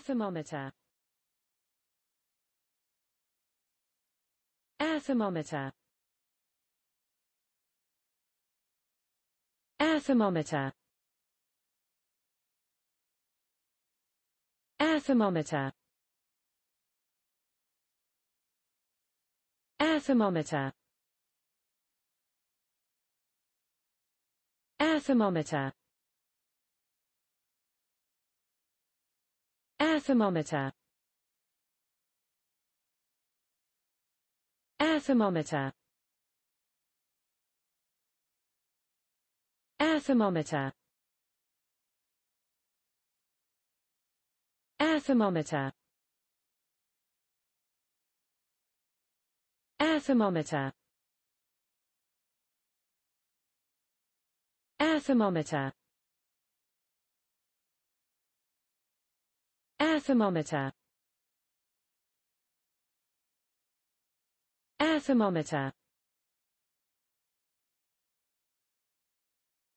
Air thermometer. Air thermometer. Air thermometer. Air thermometer. Air thermometer. Air thermometer. Air thermometer. Air thermometer. Air thermometer. Air thermometer. Air thermometer. Air thermometer. thermometer air thermometer